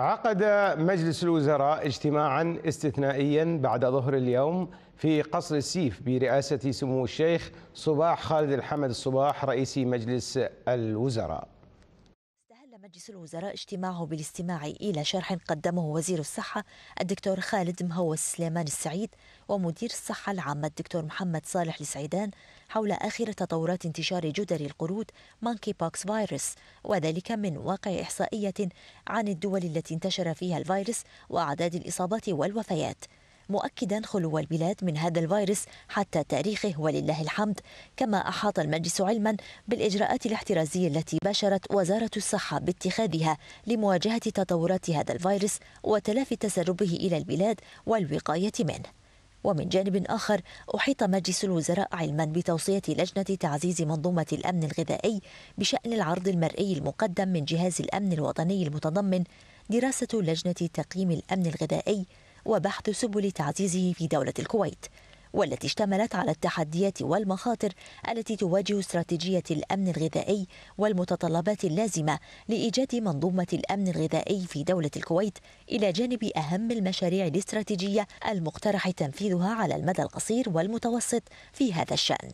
عقد مجلس الوزراء اجتماعا استثنائيا بعد ظهر اليوم في قصر السيف برئاسة سمو الشيخ صباح خالد الحمد الصباح رئيس مجلس الوزراء مجلس الوزراء اجتماعه بالاستماع إلى شرح قدمه وزير الصحة الدكتور خالد مهوس سليمان السعيد ومدير الصحة العامة الدكتور محمد صالح لسعيدان حول آخر تطورات انتشار جدري القرود مانكي بوكس فيروس وذلك من واقع إحصائية عن الدول التي انتشر فيها الفيروس وأعداد الإصابات والوفيات مؤكدا خلو البلاد من هذا الفيروس حتى تاريخه ولله الحمد كما أحاط المجلس علما بالإجراءات الاحترازية التي باشرت وزارة الصحة باتخاذها لمواجهة تطورات هذا الفيروس وتلافي تسربه إلى البلاد والوقاية منه ومن جانب آخر أحيط مجلس الوزراء علما بتوصية لجنة تعزيز منظومة الأمن الغذائي بشأن العرض المرئي المقدم من جهاز الأمن الوطني المتضمن دراسة لجنة تقييم الأمن الغذائي وبحث سبل تعزيزه في دولة الكويت والتي اشتملت على التحديات والمخاطر التي تواجه استراتيجية الأمن الغذائي والمتطلبات اللازمة لإيجاد منظومة الأمن الغذائي في دولة الكويت إلى جانب أهم المشاريع الاستراتيجية المقترح تنفيذها على المدى القصير والمتوسط في هذا الشأن.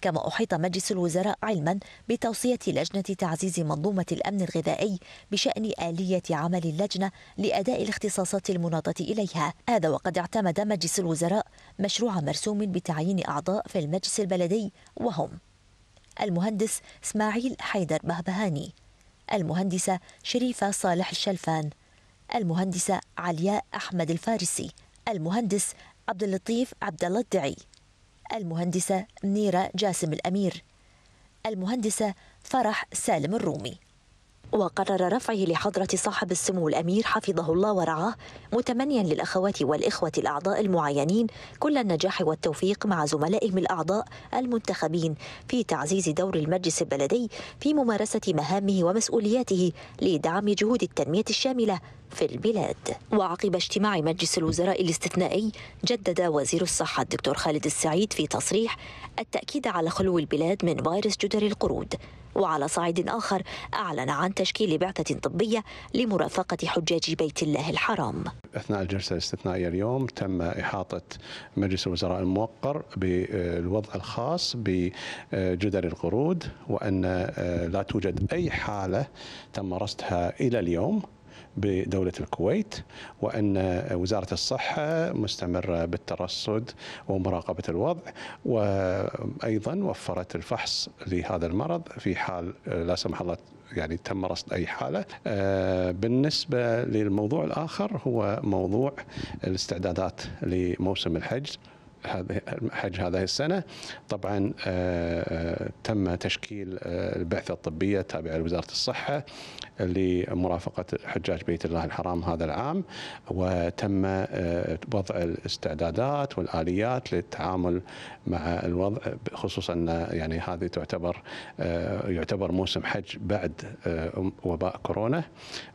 كما أحيط مجلس الوزراء علما بتوصية لجنة تعزيز منظومة الأمن الغذائي بشأن آلية عمل اللجنة لأداء الاختصاصات المناطة إليها هذا وقد اعتمد مجلس الوزراء مشروع مرسوم بتعيين أعضاء في المجلس البلدي وهم المهندس اسماعيل حيدر بهبهاني المهندسة شريفة صالح الشلفان المهندسة علياء أحمد الفارسي المهندس عبد اللطيف عبد الله الدعي المهندسة منيرة جاسم الأمير المهندسة فرح سالم الرومي وقرر رفعه لحضرة صاحب السمو الأمير حفظه الله ورعاه متمنيا للأخوات والإخوة الأعضاء المعينين كل النجاح والتوفيق مع زملائهم الأعضاء المنتخبين في تعزيز دور المجلس البلدي في ممارسة مهامه ومسؤولياته لدعم جهود التنمية الشاملة في البلاد وعقب اجتماع مجلس الوزراء الاستثنائي جدد وزير الصحة الدكتور خالد السعيد في تصريح التأكيد على خلو البلاد من فيروس جدر القرود وعلى صعيد آخر أعلن عن تشكيل بعثة طبية لمرافقة حجاج بيت الله الحرام أثناء الجلسة الاستثنائية اليوم تم إحاطة مجلس الوزراء الموقر بالوضع الخاص بجدر القرود وأن آه، لا توجد أي حالة تم رصدها إلى اليوم بدولة الكويت وأن وزارة الصحة مستمرة بالترصد ومراقبة الوضع وأيضا وفرت الفحص لهذا المرض في حال لا سمح الله يعني تم رصد اي حاله. آه، بالنسبه للموضوع الاخر هو موضوع الاستعدادات لموسم الحج. هذه حج هذه السنة طبعا آه، آه، تم تشكيل آه، البعثة الطبية التابعة لوزارة الصحة لمرافقة حجاج بيت الله الحرام هذا العام وتم وضع الاستعدادات والآليات للتعامل مع الوضع خصوصا يعني هذه تعتبر يعتبر موسم حج بعد وباء كورونا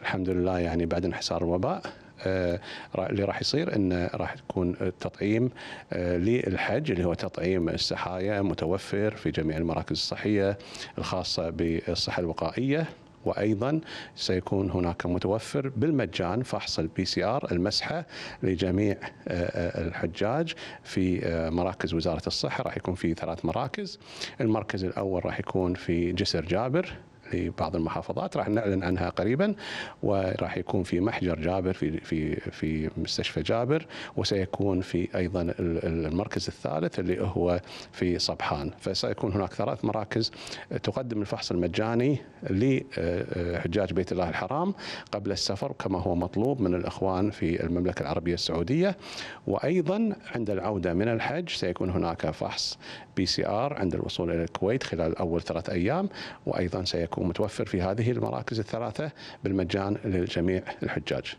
الحمد لله يعني بعد انحسار الوباء آه، اللي راح يصير انه راح تكون تطعيم آه، للحج اللي هو تطعيم السحايا متوفر في جميع المراكز الصحيه الخاصه بالصحه الوقائيه وايضا سيكون هناك متوفر بالمجان فحص البي سي ار المسحه لجميع آه، الحجاج في مراكز وزاره الصحه راح يكون في ثلاث مراكز المركز الاول راح يكون في جسر جابر لبعض المحافظات راح نعلن عنها قريبا وراح يكون في محجر جابر في في في مستشفى جابر وسيكون في ايضا المركز الثالث اللي هو في صبحان فسيكون هناك ثلاث مراكز تقدم الفحص المجاني لحجاج آه، آه، بيت الله الحرام قبل السفر كما هو مطلوب من الاخوان في المملكه العربيه السعوديه وايضا عند العوده من الحج سيكون هناك فحص بي سي ار عند الوصول الى الكويت خلال اول ثلاث ايام وايضا سيكون ومتوفر في هذه المراكز الثلاثة بالمجان للجميع الحجاج